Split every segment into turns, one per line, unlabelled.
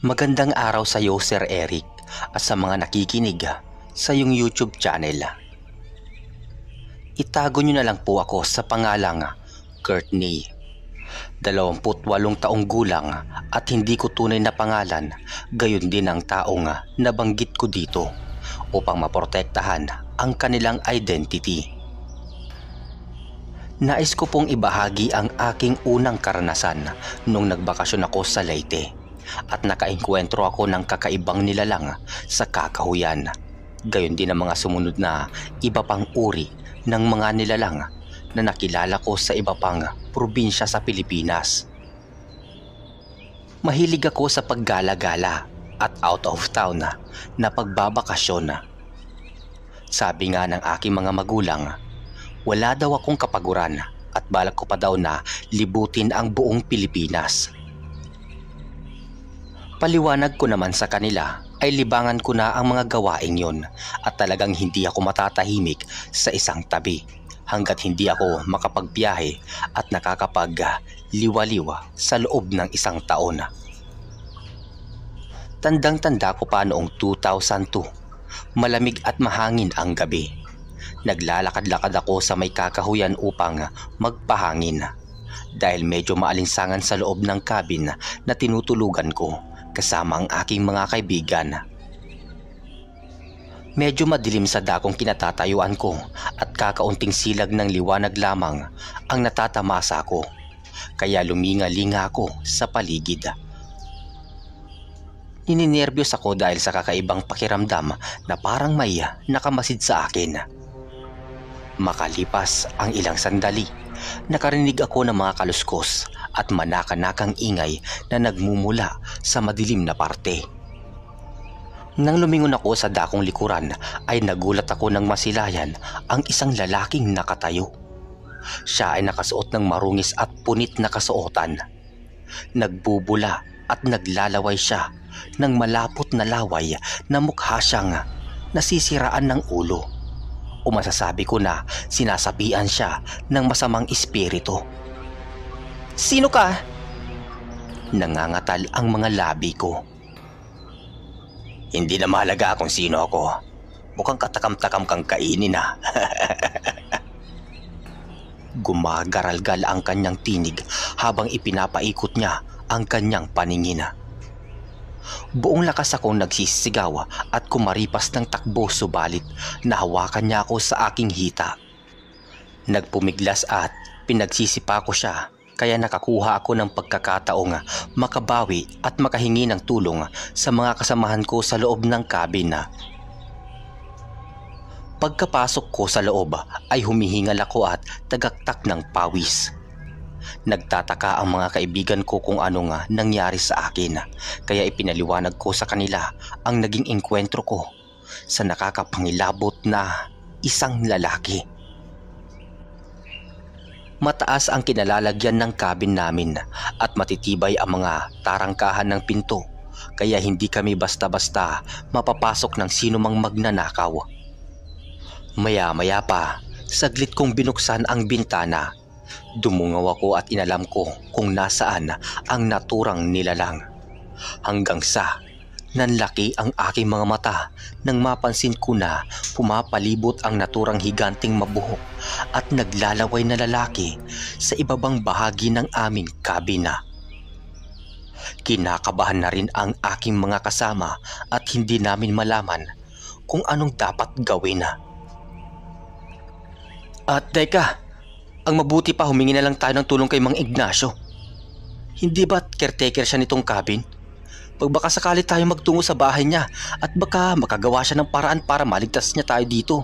Magandang araw sa iyo Sir Eric at sa mga nakikinig ah, sa iyong YouTube channel. Ah. Itago nyo na lang po ako sa pangalang ah, Courtney. 28 taong gulang at hindi ko tunay na pangalan gayon din ang taong nabanggit ko dito upang maprotektahan ang kanilang identity. Nais ko pong ibahagi ang aking unang karanasan nung nagbakasyon ako sa Leyte at nakainkwentro ako ng kakaibang nilalang sa kakahuyan. Gayon din ang mga sumunod na iba pang uri ng mga nilalang na nakilala ko sa iba pang probinsya sa Pilipinas. Mahilig ako sa paggala-gala at out of town na pagbabakasyon. Sabi nga ng aking mga magulang, wala daw akong kapaguran at balak ko pa daw na libutin ang buong Pilipinas. Paliwanag ko naman sa kanila ay libangan ko na ang mga gawain yon at talagang hindi ako matatahimik sa isang tabi hanggat hindi ako makapagbiyahe at nakakapagliwaliwa sa loob ng isang taon. Tandang-tanda ko pa noong 2002, malamig at mahangin ang gabi. Naglalakad-lakad ako sa may kakahuyan upang magpahangin dahil medyo maalinsangan sa loob ng cabin na tinutulugan ko kasama ang aking mga kaibigan. Medyo madilim sa dakong kinatatayuan ko at kakaunting silag ng liwanag lamang ang natatamasa ko. Kaya lumingalinga ako sa paligid. Nininerbiyos ako dahil sa kakaibang pakiramdam na parang may nakamasid sa akin. Makalipas ang ilang sandali nakarinig ako ng mga kaluskos at manakanakang ingay na nagmumula sa madilim na parte. Nang lumingon ako sa dakong likuran ay nagulat ako ng masilayan ang isang lalaking nakatayo. Siya ay nakasuot ng marungis at punit na kasuotan. Nagbubula at naglalaway siya ng malapot na laway na mukha siyang nasisiraan ng ulo o masasabi ko na sinasapian siya ng masamang espiritu. Sino ka? Nangangatal ang mga labi ko. Hindi na mahalaga kung sino ako. Mukhang katakam-takam kang kainin ha. Ah. Gumagaralgal ang kanyang tinig habang ipinapaikot niya ang kanyang paningina. Ah. Buong lakas akong nagsisigaw at kumaripas ng takbo subalit nahawakan niya ako sa aking hita. Nagpumiglas at pinagsisipa ko siya kaya nakakuha ako ng pagkakataong makabawi at makahingi ng tulong sa mga kasamahan ko sa loob ng cabin. Pagkapasok ko sa loob ay humihingal ako at tagaktak ng pawis. Nagtataka ang mga kaibigan ko kung ano nga nangyari sa akin kaya ipinaliwanag ko sa kanila ang naging engkwentro ko sa nakakapangilabot na isang lalaki. Mataas ang kinalalagyan ng cabin namin at matitibay ang mga tarangkahan ng pinto kaya hindi kami basta-basta mapapasok ng sinumang magnanakaw. Maya-maya pa, saglit kong binuksan ang bintana Dumungaw ako at inalam ko kung nasaan ang naturang nilalang. Hanggang sa nanlaki ang aking mga mata nang mapansin ko na pumapalibot ang naturang higanting mabuhok at naglalaway na lalaki sa ibabang bahagi ng aming kabina. Kinakabahan na rin ang aking mga kasama at hindi namin malaman kung anong dapat gawin na. At teka, ang mabuti pa humingi na lang tayo ng tulong kay Mang Ignacio. Hindi ba't caretaker siya nitong cabin? Pag baka sakali tayo magtungo sa bahay niya at baka makagawa siya ng paraan para maligtas niya tayo dito.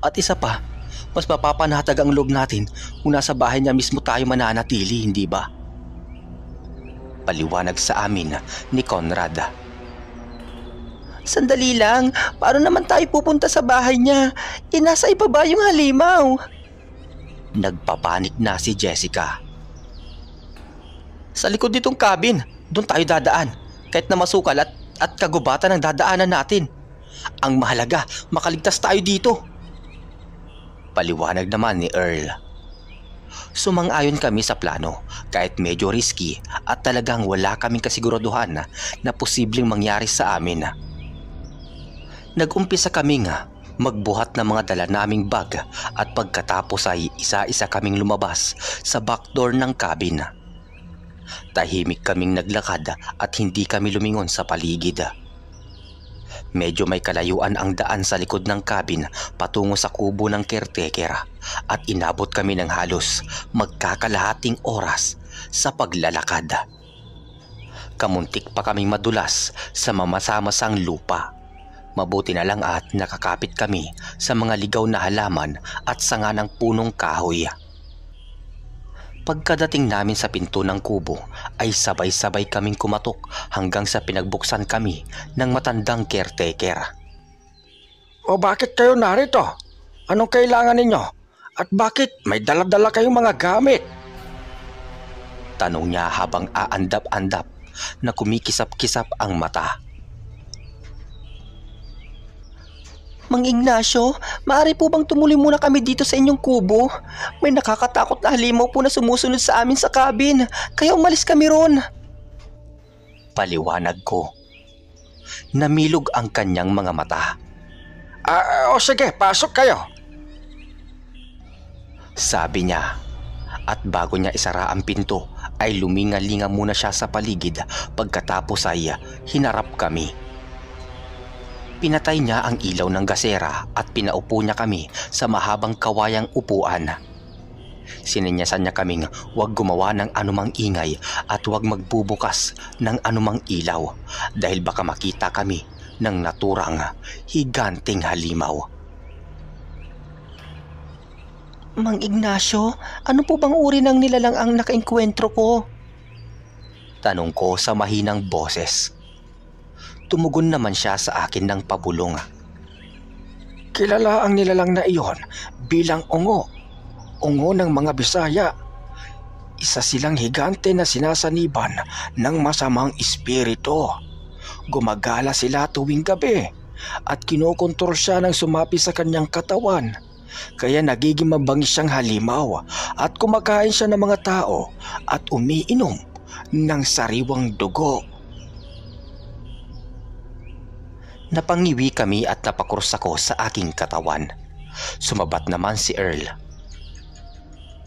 At isa pa, mas mapapanatag ang loob natin kung nasa bahay niya mismo tayo mananatili, hindi ba? Paliwanag sa amin ni Conrad. Sandali lang, paano naman tayo pupunta sa
bahay niya? E nasa ibaba yung halimaw.
Nagpapanik na si Jessica. Sa likod nitong cabin, doon tayo dadaan. Kahit na masukal at, at kagubatan ang dadaanan natin. Ang mahalaga, makaligtas tayo dito. Paliwanag naman ni Earl. Sumang-ayon kami sa plano kahit medyo risky at talagang wala kaming kasiguraduhan na, na posibleng mangyari sa amin. Nagumpisa kami nga Magbuhat ng mga dala naming bag at pagkatapos ay isa-isa kaming lumabas sa backdoor ng cabin. Tahimik kaming naglakad at hindi kami lumingon sa paligid. Medyo may kalayuan ang daan sa likod ng cabin patungo sa kubo ng caretaker at inabot kami ng halos magkakalahating oras sa paglalakad. Kamuntik pa kaming madulas sa mamasamasang lupa. Mabuti na lang at nakakapit kami sa mga ligaw na halaman at sanga ng punong kahoy. Pagkadating namin sa pinto ng kubo ay sabay-sabay kaming kumatok hanggang sa pinagbuksan kami ng matandang caretaker.
O bakit kayo narito? Anong kailangan ninyo? At bakit may daladala kayong mga gamit?
Tanong niya habang aandap-andap na kumikisap-kisap ang mata. Mang Ignacio, maaari po bang tumuli muna kami dito sa inyong kubo? May nakakatakot na halimaw po na sumusunod sa amin sa cabin, kaya umalis kami ron. Paliwanag ko. Namilog ang kanyang mga mata.
Ah, ah o sige, pasok kayo.
Sabi niya. At bago niya isara ang pinto, ay lumingalinga muna siya sa paligid pagkatapos ay hinarap kami. Pinatay niya ang ilaw ng gasera at pinaupo niya kami sa mahabang kawayang upuan. Sininyasan niya kaming huwag gumawa ng anumang ingay at huwag magbubukas ng anumang ilaw dahil baka makita kami ng naturang higanting halimaw. Mang Ignacio, ano po bang uri ng nilalang ang nakainkwentro ko? Tanong ko sa mahinang boses. Tumugon naman siya sa akin ng pabulong.
Kilala ang nilalang na iyon bilang ungo. Ungo ng mga Bisaya. Isa silang higante na sinasaniban ng masamang espiritu. Gumagala sila tuwing gabi at kinokontrol siya ng sumapi sa kanyang katawan kaya nagiging mabangis siyang halimaw at kumakain siya ng mga tao at umiinom ng sariwang dugo.
Napangiwi kami at napakurus ako sa aking katawan. Sumabat naman si Earl.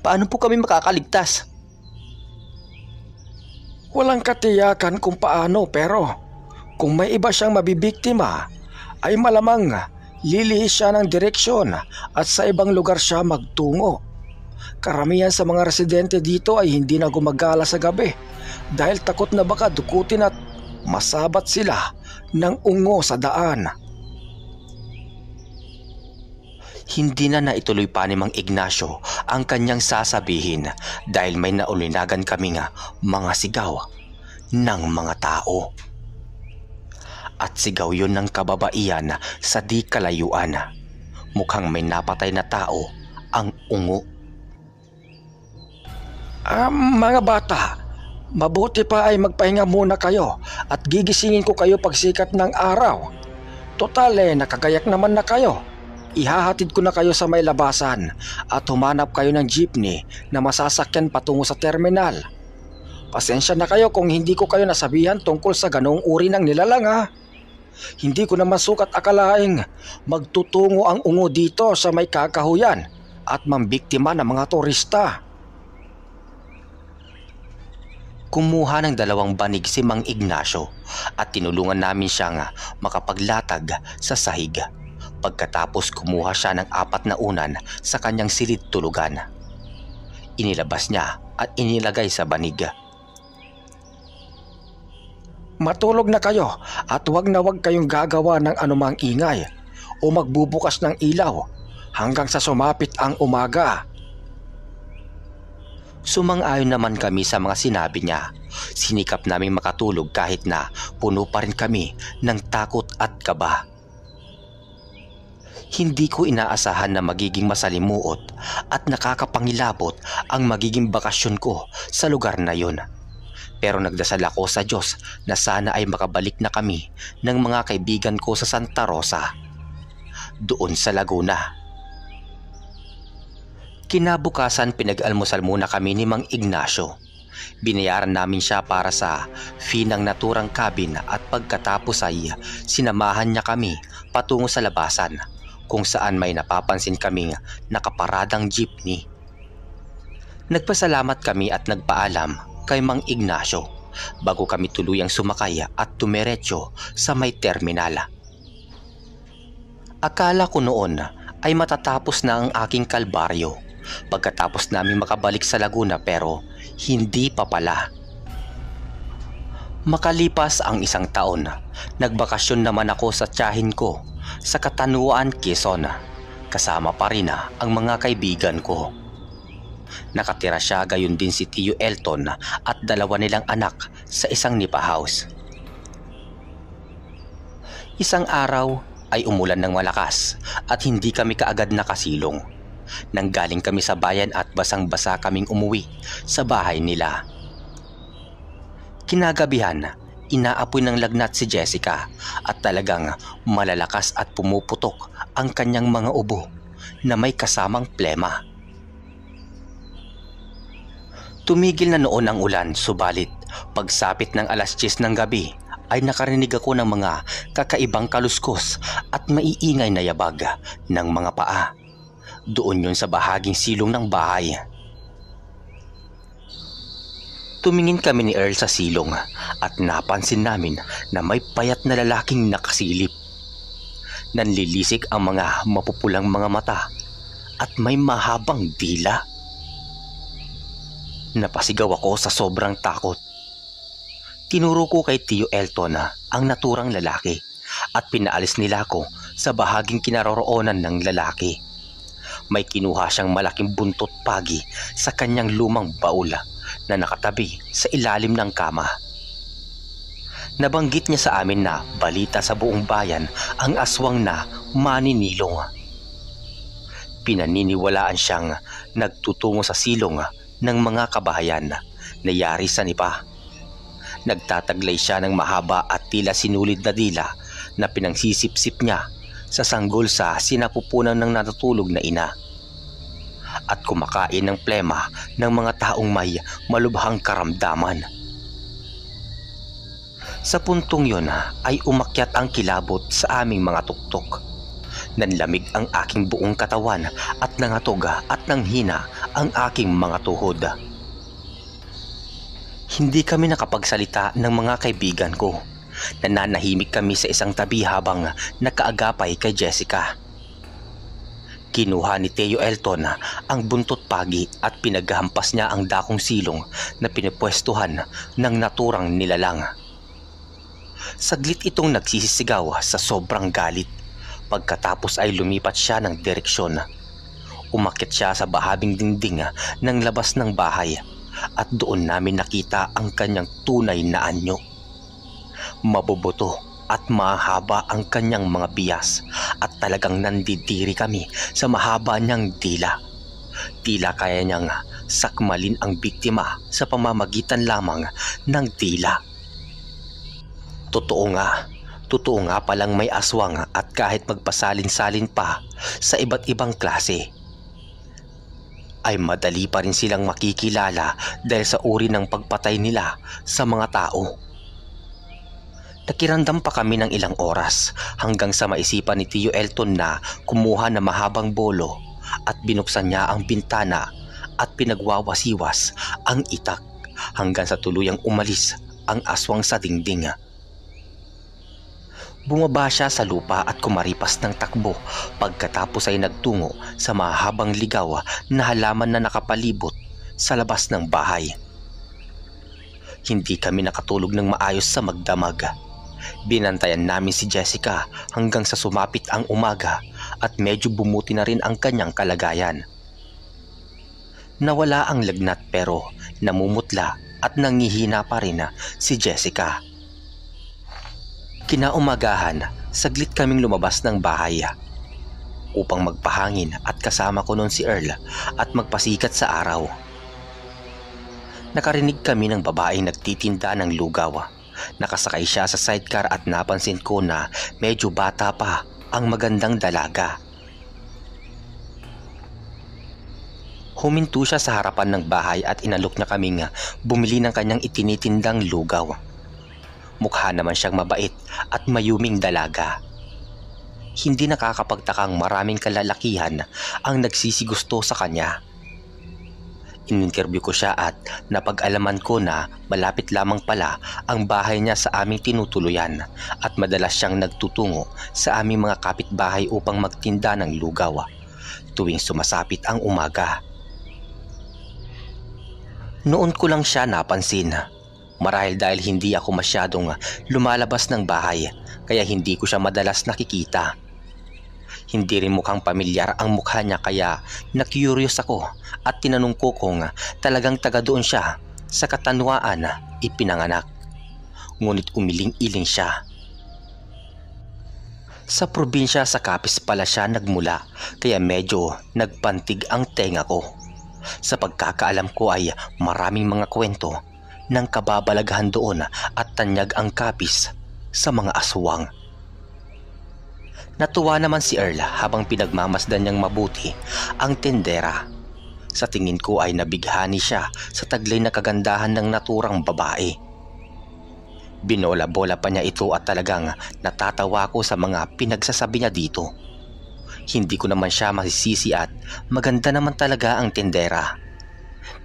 Paano po kami makakaligtas? Walang katiyakan kung paano pero kung may iba siyang mabibiktima ay malamang lilihis siya ng direksyon at sa ibang lugar siya magtungo. Karamihan sa mga residente dito ay hindi na gumagala sa gabi dahil takot na baka dukutin at masabat sila ng ungo sa daan.
Hindi na naituloy pa ni Mang Ignacio ang kanyang sasabihin dahil may naulinagan kami nga mga sigaw ng mga tao. At sigaw yon ng kababaihan sa di kalayuan. Mukhang may napatay na tao ang ungo.
Ah, mga bata, Mabuti pa ay magpahinga muna kayo at gigisingin ko kayo pagsikat ng araw. Totale, eh, nakagayak naman na kayo. Ihahatid ko na kayo sa may labasan at humanap kayo ng jeepney na masasakyan patungo sa terminal. Pasensya na kayo kung hindi ko kayo nasabihan tungkol sa ganong uri ng nilalang ha. Hindi ko na masukat akalaing magtutungo ang ungo dito sa may kakahuyan at mambiktima ng mga turista.
Kumuha ng dalawang banig si Mang Ignacio at tinulungan namin siya nga makapaglatag sa sahig. Pagkatapos kumuha siya ng apat na unan sa kanyang silid tulugan. Inilabas niya at inilagay sa banig.
Matulog na kayo at huwag na huwag kayong gagawa ng anumang ingay o magbubukas ng ilaw hanggang sa sumapit ang umaga
Sumang-ayon naman kami sa mga sinabi niya. Sinikap naming makatulog kahit na puno pa rin kami ng takot at kaba. Hindi ko inaasahan na magiging masalimuot at nakakapangilabot ang magiging bakasyon ko sa lugar na yun. Pero nagdasal ako sa Diyos na sana ay makabalik na kami ng mga kaibigan ko sa Santa Rosa. Doon sa Laguna Kinabukasan pinag-almusal muna kami ni Mang Ignacio. Binayaran namin siya para sa fee naturang cabin at pagkatapos ay sinamahan niya kami patungo sa labasan kung saan may napapansin kaming nakaparadang jeepney. Nagpasalamat kami at nagpaalam kay Mang Ignacio bago kami tuluyang sumakay at tumiretso sa may terminal. Akala ko noon ay matatapos na ang aking kalbaryo pagkatapos namin makabalik sa Laguna pero hindi pa pala. Makalipas ang isang taon, nagbakasyon naman ako sa tiyahin ko sa Katanuan, Quezon. Kasama pa rin ang mga kaibigan ko. Nakatira siya gayon din si Tio Elton at dalawa nilang anak sa isang nipa house. Isang araw ay umulan ng malakas at hindi kami kaagad nakasilong. Nang galing kami sa bayan at basang-basa kaming umuwi sa bahay nila. Kinagabihan, inaapoy ng lagnat si Jessica at talagang malalakas at pumuputok ang kanyang mga ubo na may kasamang plema. Tumigil na noon ang ulan subalit pagsapit ng alas 10 ng gabi ay nakarinig ako ng mga kakaibang kaluskos at maiingay na yabag ng mga paa doon yon sa bahaging silong ng bahay. Tumingin kami ni Earl sa silong at napansin namin na may payat na lalaking nakasilip. Nanlilisik ang mga mapupulang mga mata at may mahabang dila. Napasigaw ako sa sobrang takot. Tinuro ko kay Tio Elton ang naturang lalaki at pinaalis nila ako sa bahaging kinaroroonan ng lalaki. May kinuha siyang malaking buntot pagi sa kanyang lumang baula na nakatabi sa ilalim ng kama. Nabanggit niya sa amin na balita sa buong bayan ang aswang na maninilong. Pinaniniwalaan siyang nagtutungo sa silong ng mga kabahayan na yari sa nipa. Nagtataglay siya ng mahaba at tila sinulid na dila na pinangsisipsip niya sa sanggol sa sinapupunan ng natutulog na ina at kumakain ng plema ng mga taong may malubhang karamdaman. Sa puntong yon ay umakyat ang kilabot sa aming mga tuktok. Nanlamig ang aking buong katawan at nangatog at nanghina ang aking mga tuhod. Hindi kami nakapagsalita ng mga kaibigan ko Nananahimik kami sa isang tabi habang nakaagapay kay Jessica. Kinuha ni Teo Elton ang buntot pagi at pinaghampas niya ang dakong silong na pinapwestuhan ng naturang nilalang. Saglit itong nagsisisigaw sa sobrang galit. Pagkatapos ay lumipat siya ng direksyon. Umakit siya sa bahabing dingding ng labas ng bahay at doon namin nakita ang kanyang tunay na anyo mabubuto at mahaba ang kanyang mga biyas at talagang nandidiri kami sa mahaba niyang dila. Tila kaya niyang sakmalin ang biktima sa pamamagitan lamang ng dila. Totoo nga, totoo nga palang may aswang at kahit magpasalin-salin pa sa iba't ibang klase ay madali pa rin silang makikilala dahil sa uri ng pagpatay nila sa mga tao. Nakiramdam pa kami ng ilang oras hanggang sa maisipan ni Tio Elton na kumuha ng mahabang bolo at binuksan niya ang pintana at pinagwawasiwas ang itak hanggang sa tuluyang umalis ang aswang sa dingding. Bumaba siya sa lupa at kumaripas ng takbo pagkatapos ay nagtungo sa mahabang ligaw na halaman na nakapalibot sa labas ng bahay. Hindi kami nakatulog ng maayos sa magdamag Binantayan namin si Jessica hanggang sa sumapit ang umaga at medyo bumuti na rin ang kanyang kalagayan. Nawala ang lagnat pero namumutla at nangihina pa rin si Jessica. Kinaumagahan, saglit kaming lumabas ng bahay upang magpahangin at kasama ko noon si Earl at magpasikat sa araw. Nakarinig kami ng babaeng nagtitinda ng lugaw Nakasakay siya sa sidecar at napansin ko na medyo bata pa ang magandang dalaga. Huminto siya sa harapan ng bahay at inalok niya kaming bumili ng kanyang itinitindang lugaw. Mukha naman siyang mabait at mayuming dalaga. Hindi nakakapagtakang maraming kalalakihan ang nagsisigusto sa kanya. Ininterview ko siya at napag-alaman ko na malapit lamang pala ang bahay niya sa aming tinutuluyan at madalas siyang nagtutungo sa aming mga kapitbahay upang magtinda ng lugaw tuwing sumasapit ang umaga. Noon ko lang siya napansin. Marahil dahil hindi ako masyadong lumalabas ng bahay kaya hindi ko siya madalas nakikita. Hindi rin mukhang pamilyar ang mukha niya kaya na-curious ako at tinanong ko kung talagang taga doon siya sa katanwaan ipinanganak. Ngunit umiling-iling siya. Sa probinsya sa Kapis pala siya nagmula kaya medyo nagpantig ang tenga ko. Sa pagkakaalam ko ay maraming mga kwento ng kababalaghan doon at tanyag ang kapis sa mga aswang. Natuwa naman si Erla habang pinagmamasdan niyang mabuti ang tendera. Sa tingin ko ay nabighani siya sa taglay na kagandahan ng naturang babae. Binola-bola pa niya ito at talagang natatawa ko sa mga pinagsasabi niya dito. Hindi ko naman siya masisisi at maganda naman talaga ang tendera.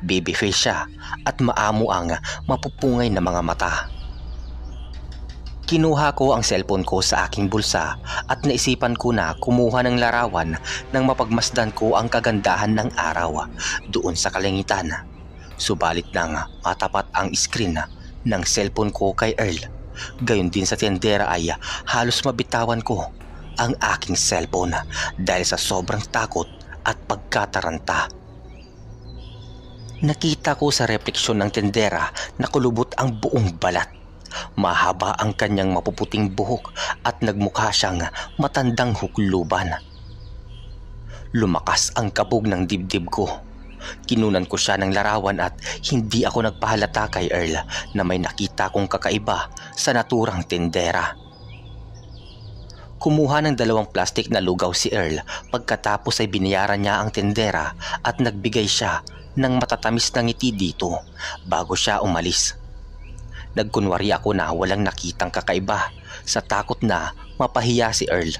Babyface siya at maamo ang mapupungay na mga mata. Kinuha ko ang cellphone ko sa aking bulsa at naisipan ko na kumuha ng larawan nang mapagmasdan ko ang kagandahan ng araw doon sa kalangitan. Subalit nang matapat ang screen ng cellphone ko kay Earl. Gayon din sa tendera ay halos mabitawan ko ang aking cellphone dahil sa sobrang takot at pagkataranta. Nakita ko sa refleksyon ng tendera na kulubot ang buong balat Mahaba ang kanyang mapuputing buhok at nagmukha siyang matandang hukluban. Lumakas ang kabog ng dibdib ko. Kinunan ko siya ng larawan at hindi ako nagpahalata kay Earl na may nakita kong kakaiba sa naturang tindera. Kumuha ng dalawang plastik na lugaw si Earl pagkatapos ay binayaran niya ang tindera at nagbigay siya ng matatamis na ngiti dito bago siya umalis. Nagkunwari ako na walang nakitang kakaiba sa takot na mapahiya si Earl.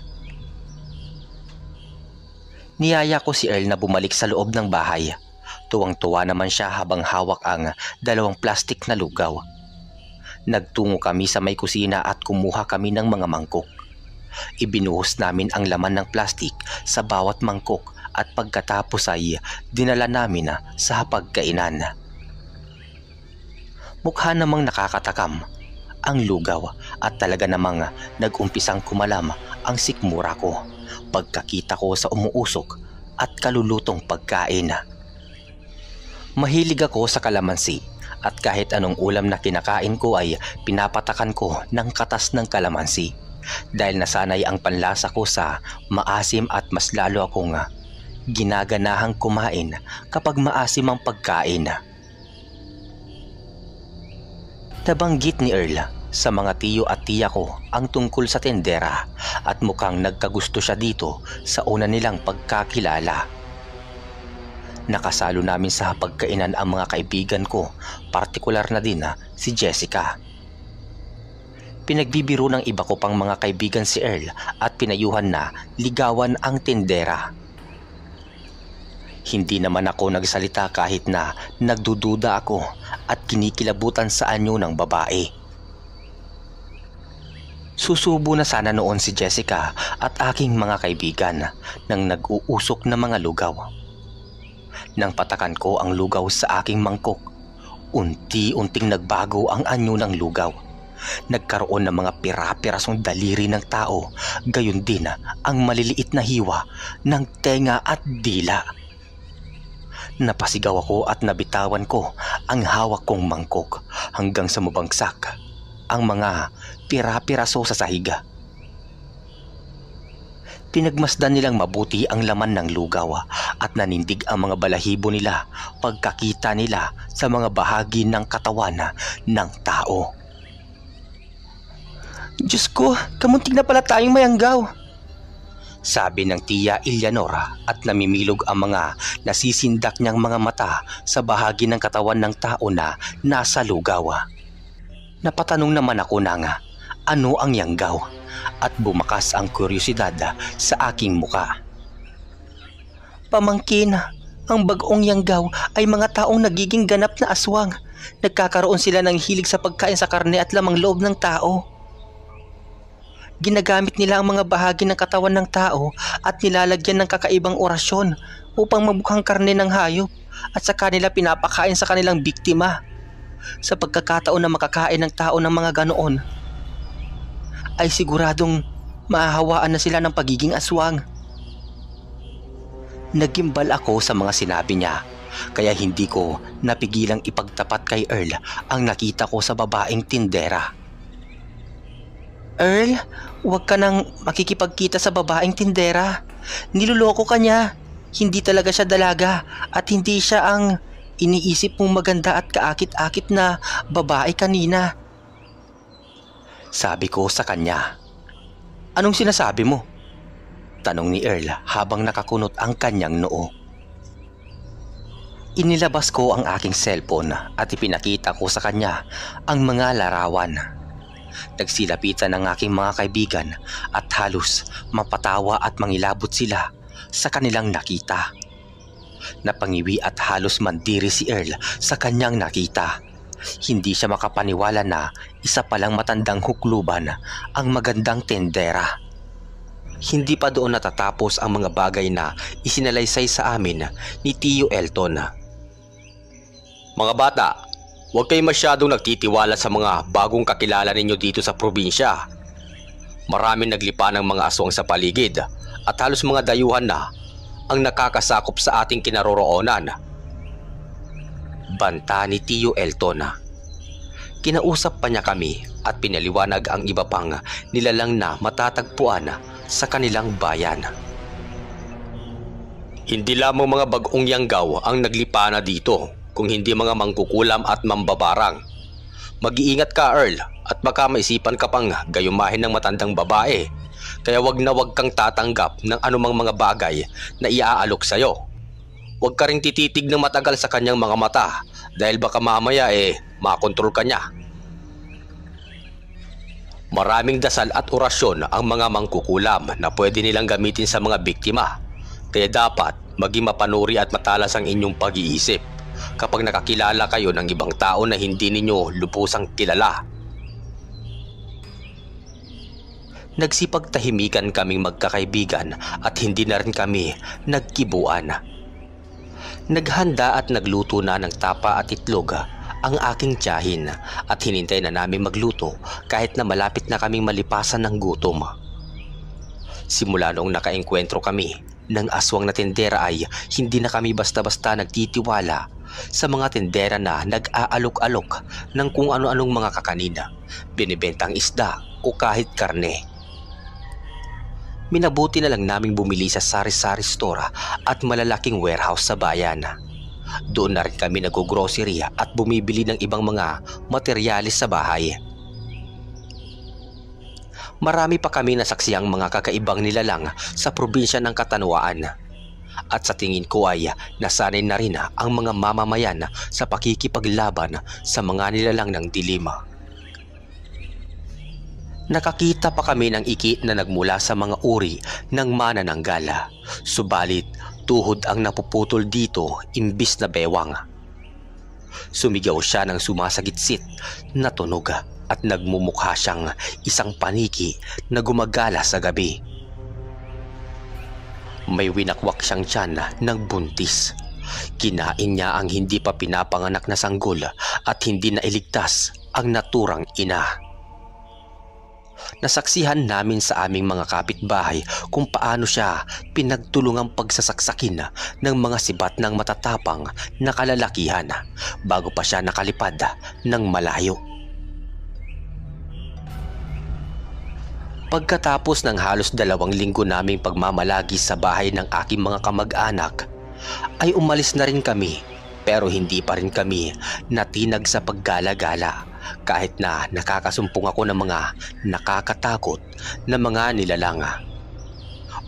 Niyaya ko si Earl na bumalik sa loob ng bahay. Tuwang-tuwa naman siya habang hawak ang dalawang plastik na lugaw. Nagtungo kami sa may kusina at kumuha kami ng mga mangkok. Ibinuhos namin ang laman ng plastik sa bawat mangkok at pagkatapos ay dinala namin sa hapagkainan. Mukha namang nakakatakam ang lugaw at talaga namang nagumpisang kumalam ang sikmura ko pagkakita ko sa umuusok at kalulutong pagkain. Mahilig ako sa kalamansi at kahit anong ulam na kinakain ko ay pinapatakan ko ng katas ng kalamansi dahil nasanay ang panlasa ko sa maasim at mas lalo akong ginaganahang kumain kapag maasim ang pagkain. Nabanggit ni Earl sa mga tiyo at tiya ko ang tungkol sa tendera at mukhang nagkagusto siya dito sa una nilang pagkakilala. Nakasalo namin sa pagkainan ang mga kaibigan ko, partikular na din na si Jessica. Pinagbibiro ng iba ko pang mga kaibigan si Earl at pinayuhan na ligawan ang tendera. Hindi naman ako nagsalita kahit na nagdududa ako at kinikilabutan sa anyo ng babae. Susubo na sana noon si Jessica at aking mga kaibigan nang nag-uusok na mga lugaw. Nang patakan ko ang lugaw sa aking mangkok, unti-unting nagbago ang anyo ng lugaw nagkaroon ng mga pirapirasong daliri ng tao, gayon din ang maliliit na hiwa ng tenga at dila. Napasigaw ako at nabitawan ko ang hawak kong mangkok hanggang sa mabangsak ang mga pira-piraso sa sahiga. Pinagmasdan nilang mabuti ang laman ng lugaw at nanindig ang mga balahibo nila pagkakita nila sa mga bahagi ng katawan ng tao. Diyos ko, kamunting na pala tayong mayanggaw. Sabi ng tiya Eleonora at namimilog ang mga nasisindak niyang mga mata sa bahagi ng katawan ng tao na nasa lugawa. Napatanong naman ako na nga, ano ang yanggaw? At bumakas ang kuryosidad sa aking muka. Pamangkin, ang bagong yanggaw ay mga taong nagiging ganap na aswang. Nagkakaroon sila ng hilig sa pagkain sa karne at lamang loob ng tao. Ginagamit nila ang mga bahagi ng katawan ng tao at nilalagyan ng kakaibang orasyon upang mabukhang karne ng hayop at sa kanila pinapakain sa kanilang biktima. Sa pagkakataon na makakain ng tao ng mga ganoon, ay siguradong mahahawaan na sila ng pagiging aswang. Nagimbal ako sa mga sinabi niya kaya hindi ko napigilang ipagtapat kay Earl ang nakita ko sa babaeng tindera. Earl, huwag ka nang makikipagkita sa babaeng tindera. Niloloko ka niya. Hindi talaga siya dalaga at hindi siya ang iniisip mong maganda at kaakit-akit na babae kanina. Sabi ko sa kanya. Anong sinasabi mo? Tanong ni Earl habang nakakunot ang kanyang noo. Inilabas ko ang aking cellphone at ipinakita ko sa kanya ang mga larawan Nagsilapitan ang aking mga kaibigan at halos mapatawa at mangilabot sila sa kanilang nakita. Napangiwi at halos mandiri si Earl sa kanyang nakita. Hindi siya makapaniwala na isa palang matandang hukluban ang magandang tendera. Hindi pa doon natatapos ang mga bagay na isinalaysay sa amin ni Tio Elton. Mga bata, Huwag kayong masyadong nagtitiwala sa mga bagong kakilala ninyo dito sa probinsya. Maraming naglipa ng mga aswang sa paligid at halos mga dayuhan na ang nakakasakop sa ating kinaroroonan. Banta ni Tio Elton. Kinausap pa niya kami at pinaliwanag ang iba pang nilalang na matatagpuan sa kanilang bayan. Hindi lamang mga bagong yanggaw ang naglipa na dito kung hindi mga mangkukulam at mambabarang. Mag-iingat ka Earl at baka maisipan ka pang gayumahin ng matandang babae kaya wag na wag kang tatanggap ng anumang mga bagay na iaalok sa'yo. Huwag ka rin tititig ng matagal sa kanyang mga mata dahil baka mamaya eh makontrol ka niya. Maraming dasal at orasyon ang mga mangkukulam na pwede nilang gamitin sa mga biktima. Kaya dapat maging mapanuri at matalas ang inyong pag-iisip kapag nakakilala kayo ng ibang tao na hindi ninyo lubusang kilala. Nagsipagtahimikan kaming magkakaibigan at hindi na rin kami nagkibuan. Naghanda at nagluto na ng tapa at itlog ang aking tiyahin at hinintay na namin magluto kahit na malapit na kaming malipasan ng gutom. Simula noong nakaengkwentro kami ng aswang na tendera ay hindi na kami basta-basta nagtitiwala sa mga tindera na nag-aalok-alok ng kung ano-anong mga kakanina, binibentang isda o kahit karne. Minabuti na lang naming bumili sa sari-sari store at malalaking warehouse sa bayan. Doon na rin kami nag-grocery at bumibili ng ibang mga materyales sa bahay. Marami pa kami nasaksiyang mga kakaibang nilalang sa probinsya ng Katanwaan at sa tingin ko ay nasanay na rin ang mga mamamayan sa pakikipaglaban sa mga nilalang ng dilima. Nakakita pa kami ng iki na nagmula sa mga uri ng manananggala. Subalit, tuhod ang napuputol dito imbis na bewang. Sumigaw siya ng sumasagitsit na tunog at nagmumukha siyang isang paniki na gumagala sa gabi. May winakwak siyang tiyan ng buntis. Kinain niya ang hindi pa pinapanganak na sanggol at hindi nailigtas ang naturang ina. Nasaksihan namin sa aming mga kapitbahay kung paano siya pinagtulungang pagsasaksakin ng mga sibat ng matatapang na kalalakihan bago pa siya nakalipad ng malayo. Pagkatapos ng halos dalawang linggo naming pagmamalagi sa bahay ng aking mga kamag-anak, ay umalis na rin kami pero hindi pa rin kami natinag sa paggalagala kahit na nakakasumpong ako ng mga nakakatakot na mga nilalanga.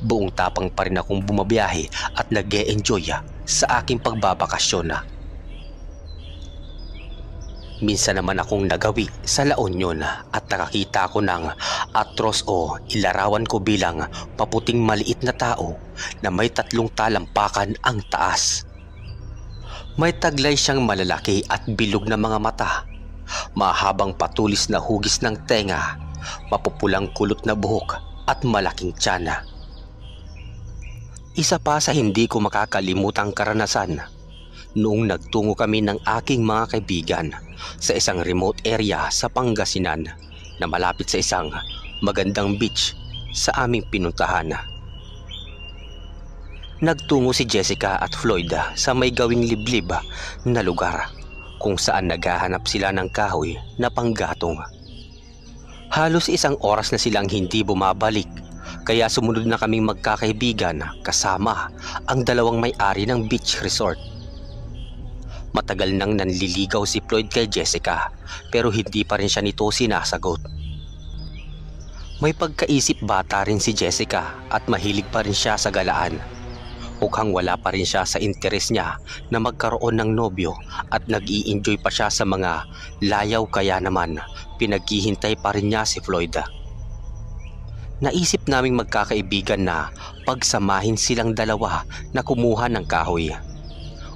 Buong tapang pa rin akong bumabiyahe at nag -e enjoy sa aking pagbabakasyon Minsan naman akong nagawi sa La Union at nakakita ko ng atros o ilarawan ko bilang paputing maliit na tao na may tatlong talampakan ang taas. May taglay siyang malalaki at bilog na mga mata, mahabang patulis na hugis ng tenga, mapupulang kulot na buhok at malaking tiyana. Isa pa sa hindi ko makakalimutang karanasan noong nagtungo kami ng aking mga kaibigan sa isang remote area sa Pangasinan na malapit sa isang magandang beach sa aming pinuntahan. Nagtungo si Jessica at Floyd sa may gawing liblib na lugar kung saan naghahanap sila ng kahoy na panggatong. Halos isang oras na silang hindi bumabalik kaya sumunod na kaming magkakaibigan kasama ang dalawang may-ari ng beach resort Matagal nang nanliligaw si Floyd kay Jessica pero hindi pa rin siya nito sinasagot. May pagkaisip bata rin si Jessica at mahilig pa rin siya sa galaan. Mukhang wala pa rin siya sa interes niya na magkaroon ng nobyo at nag enjoy pa siya sa mga layaw kaya naman pinaghihintay pa rin niya si Floyd. Naisip naming magkakaibigan na pagsamahin silang dalawa na kumuha ng kahoy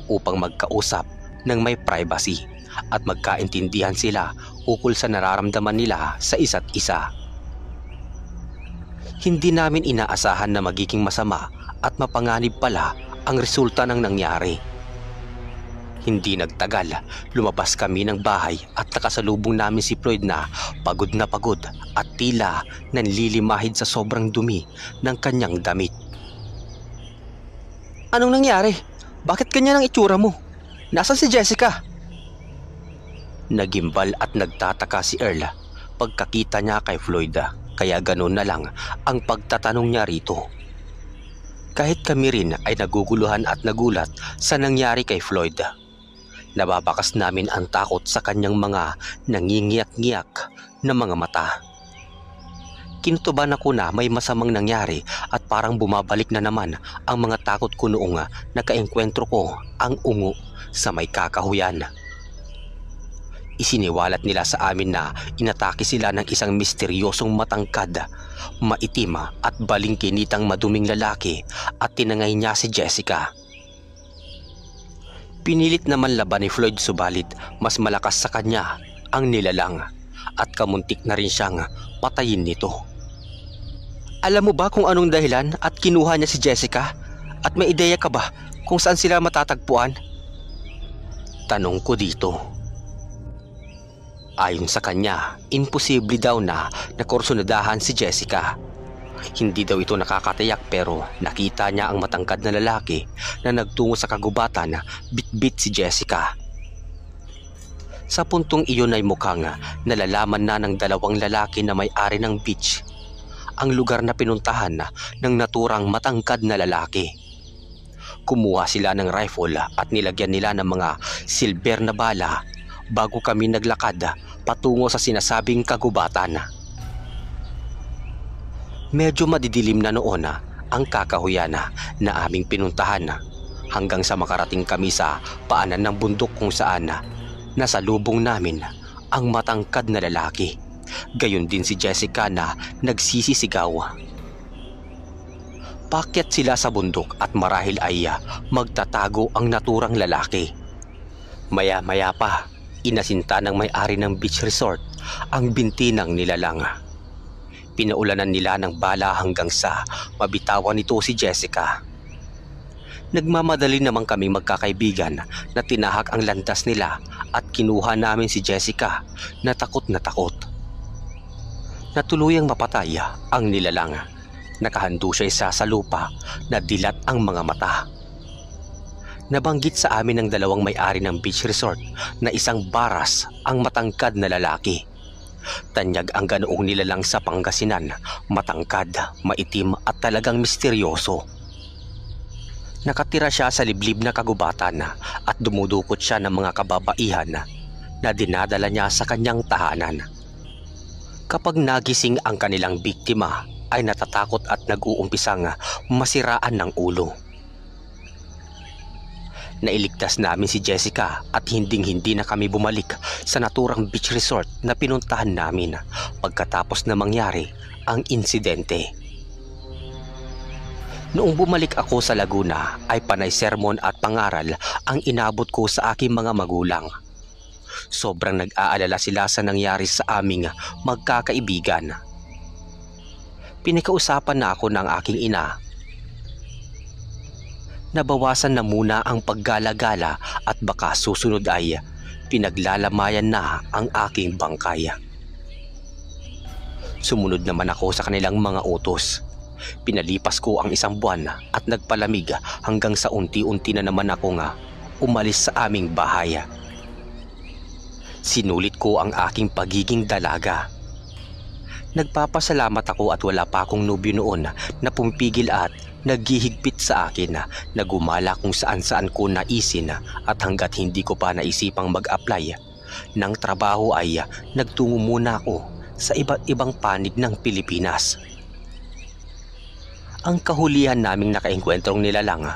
upang magkausap ng may privacy at magkaintindihan sila ukol sa nararamdaman nila sa isa't isa. Hindi namin inaasahan na magiging masama at mapanganib pala ang resulta ng nangyari. Hindi nagtagal, lumabas kami ng bahay at nakasalubong namin si Floyd na pagod na pagod at tila nanlilimahid sa sobrang dumi ng kanyang damit. Anong nangyari? Bakit kanya ang itsura mo? Nasaan si Jessica? Nagimbal at nagtataka si Erla pagkakita niya kay Floyda kaya ganun na lang ang pagtatanong niya rito. Kahit kami rin ay naguguluhan at nagulat sa nangyari kay Floyd. Nababakas namin ang takot sa kanyang mga nangingiyak-ngiyak na mga mata. Kinutuban ako na may masamang nangyari at parang bumabalik na naman ang mga takot ko noong ah, nakaengkwentro ko ang ungo sa may kakahuyan. Isiniwalat nila sa amin na inatake sila ng isang misteryosong matangkad, maitim at balingkinitang maduming lalaki at tinangay niya si Jessica. Pinilit naman laban ni Floyd subalit mas malakas sa kanya ang nilalang at kamuntik na rin siyang patayin nito. Alam mo ba kung anong dahilan at kinuha niya si Jessica? At may ideya ka ba kung saan sila matatagpuan? tanong ko dito. Ayon sa kanya, imposible daw na nakorsunadahan si Jessica. Hindi daw ito nakakatayak pero nakita niya ang matangkad na lalaki na nagtungo sa kagubatan bitbit -bit si Jessica. Sa puntong iyon ay mukhang nalalaman na ng dalawang lalaki na may-ari ng beach ang lugar na pinuntahan ng naturang matangkad na lalaki. Kumuha sila ng rifle at nilagyan nila ng mga silver na bala bago kami naglakad patungo sa sinasabing kagubatan. Medyo madidilim na noon ang kakahuyan na aming pinuntahan hanggang sa makarating kami sa paanan ng bundok kung saan nasa lubong namin ang matangkad na lalaki. Gayon din si Jessica na nagsisisigaw. Pakyat sila sa bundok at marahil ay ah, magtatago ang naturang lalaki. Maya-maya pa, inasinta ng may-ari ng beach resort ang binti ng nilalanga. Pinaulanan nila ng bala hanggang sa mabitawan nito si Jessica. Nagmamadali naman kaming magkakaibigan na tinahak ang landas nila at kinuha namin si Jessica na takot na takot. Natuluyang mapatay ah, ang nilalanga. Nakahando siya isa sa lupa na dilat ang mga mata. Nabanggit sa amin ng dalawang may-ari ng beach resort na isang baras ang matangkad na lalaki. Tanyag ang ganoong lang sa Pangasinan, matangkad, maitim at talagang misteryoso. Nakatira siya sa liblib na kagubatan at dumudukot siya ng mga kababaihan na dinadala niya sa kanyang tahanan. Kapag nagising ang kanilang biktima, ay natatakot at nag-uumpisang masiraan ng ulo. Nailigtas namin si Jessica at hinding-hindi na kami bumalik sa naturang beach resort na pinuntahan namin pagkatapos na mangyari ang insidente. Noong bumalik ako sa Laguna ay panay sermon at pangaral ang inabot ko sa aking mga magulang. Sobrang nag-aalala sila sa nangyari sa aming magkakaibigan pinikausapan na ako ng aking ina. Nabawasan na muna ang paggalagala at baka susunod ay pinaglalamayan na ang aking bangkay. Sumunod naman ako sa kanilang mga utos. Pinalipas ko ang isang buwan at nagpalamig hanggang sa unti-unti na naman ako nga umalis sa aming bahay. Sinulit ko ang aking pagiging dalaga Nagpapasalamat ako at wala pa akong nobyo noon na pumipigil at naghihigpit sa akin na gumala kung saan saan ko naisin at hanggat hindi ko pa naisipang mag-apply ng trabaho ay nagtungo muna ako sa iba't ibang panig ng Pilipinas. Ang kahulihan naming nila lang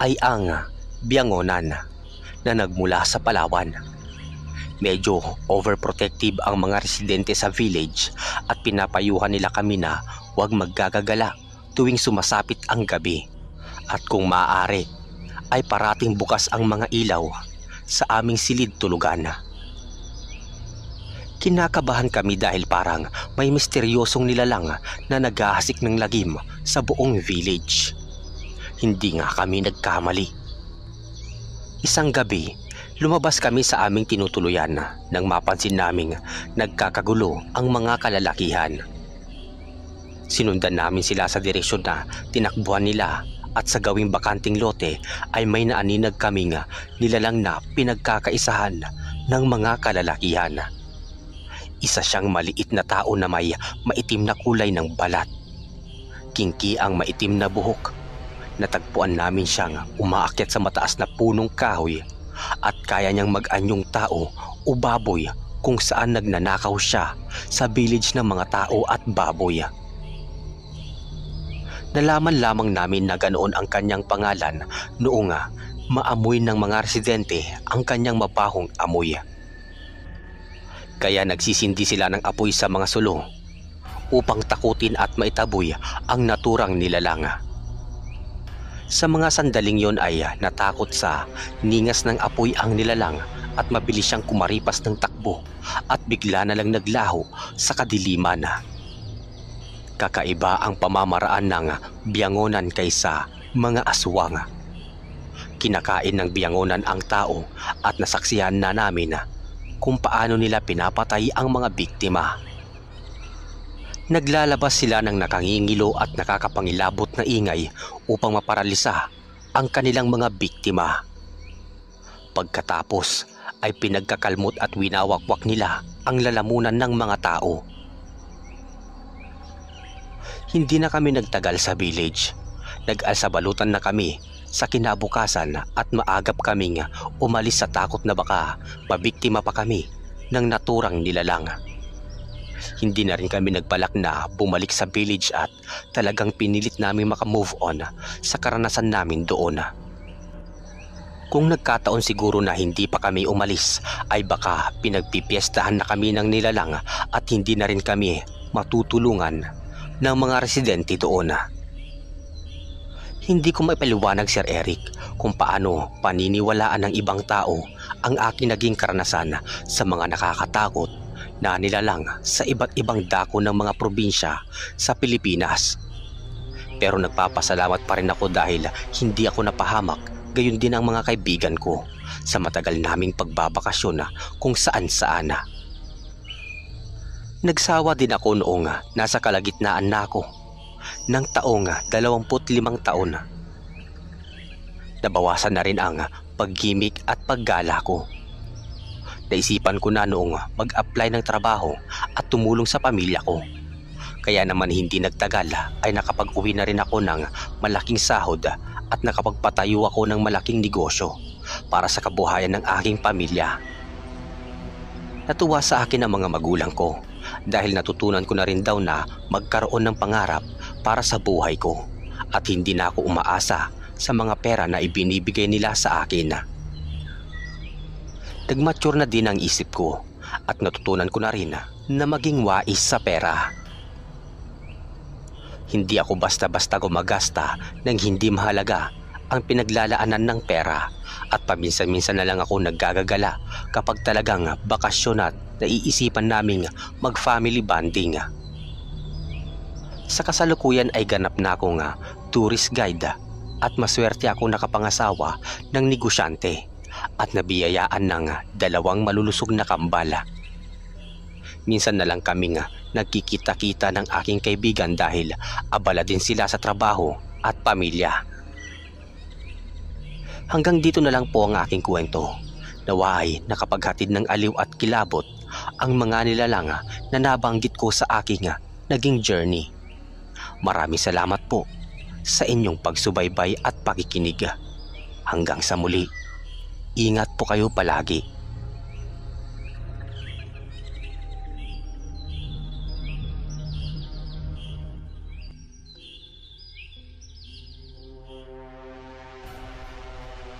ay ang Biangonan na nagmula sa Palawan. Medyo overprotective ang mga residente sa village at pinapayuhan nila kami na huwag maggagagala tuwing sumasapit ang gabi. At kung maaari ay parating bukas ang mga ilaw sa aming silid tulugan. Kinakabahan kami dahil parang may misteryosong nilalang na naghahasik ng lagim sa buong village. Hindi nga kami nagkamali. Isang gabi Lumabas kami sa aming tinutuluyan nang mapansin naming nagkakagulo ang mga kalalakihan. Sinundan namin sila sa direksyon na tinakbuhan nila at sa gawing bakanting lote ay may naaninag kaming nilalang na pinagkakaisahan ng mga kalalakihan. Isa siyang maliit na tao na may maitim na kulay ng balat. Kinki ang maitim na buhok. Natagpuan namin siyang umaakyat sa mataas na punong kahoy at kaya niyang mag-anyong tao o baboy kung saan nagnanakaw siya sa village ng mga tao at baboy. Nalaman lamang namin na ganoon ang kanyang pangalan noong ah, maamoy ng mga residente ang kanyang mapahong amoy. Kaya nagsisindi sila ng apoy sa mga sulo upang takutin at maitaboy ang naturang nilalanga. Sa mga sandaling yon ay ah, natakot sa ningas ng apoy ang nilalang at mabilis siyang kumaripas ng takbo at bigla na lang naglaho sa kadiliman. Kakaiba ang pamamaraan ng biyangonan kaysa mga aswang. Kinakain ng biyangonan ang tao at nasaksihan na namin kung paano nila pinapatay ang mga biktima Naglalabas sila ng nakangingilo at nakakapangilabot na ingay upang maparalisa ang kanilang mga biktima. Pagkatapos ay pinagkakalmot at winawakwak nila ang lalamunan ng mga tao. Hindi na kami nagtagal sa village. Nag-alsabalutan na kami sa kinabukasan at maagap kaming umalis sa takot na baka mabiktima pa kami ng naturang nilalang. Hindi na rin kami nagbalak na bumalik sa village at talagang pinilit namin makamove on sa karanasan namin doon. Kung nagkataon siguro na hindi pa kami umalis ay baka pinagpipiestahan na kami ng nilalang at hindi na rin kami matutulungan ng mga residente doon. Hindi ko maipaliwanag Sir Eric kung paano paniniwalaan ng ibang tao ang aking naging karanasan sa mga nakakatakot na nilalang sa iba't ibang dako ng mga probinsya sa Pilipinas. Pero nagpapasalamat pa rin ako dahil hindi ako napahamak gayon din ang mga kaibigan ko sa matagal naming pagbabakasyon kung saan saan. Nagsawa din ako noong nasa kalagitnaan na ako ng taong 25 taon. Nabawasan na rin ang paggimik at paggala ko Naisipan ko na noong mag-apply ng trabaho at tumulong sa pamilya ko. Kaya naman hindi nagtagal ay nakapag-uwi na rin ako ng malaking sahod at nakapagpatayo ako ng malaking negosyo para sa kabuhayan ng aking pamilya. Natuwa sa akin ang mga magulang ko dahil natutunan ko na rin daw na magkaroon ng pangarap para sa buhay ko at hindi na ako umaasa sa mga pera na ibinibigay nila sa akin. Nagmature na din ang isip ko at natutunan ko na rin na maging wais sa pera. Hindi ako basta-basta gumagasta ng hindi mahalaga ang pinaglalaanan ng pera at paminsan-minsan na lang ako naggagagala kapag talagang bakasyon at naiisipan naming mag-family bonding. Sa kasalukuyan ay ganap na akong tourist guide at maswerte ako nakapangasawa ng negosyante at nabiyayaan ng dalawang malulusog na kambala. Minsan na lang kami nga nagkikita-kita ng aking kaibigan dahil abala din sila sa trabaho at pamilya. Hanggang dito na lang po ang aking kwento. Nawa ay nakapaghatid ng aliw at kilabot ang mga nilalang na nabanggit ko sa aking naging journey. Maraming salamat po sa inyong pagsubaybay at pakikinig. Hanggang sa muli. Ingat po kayo palagi.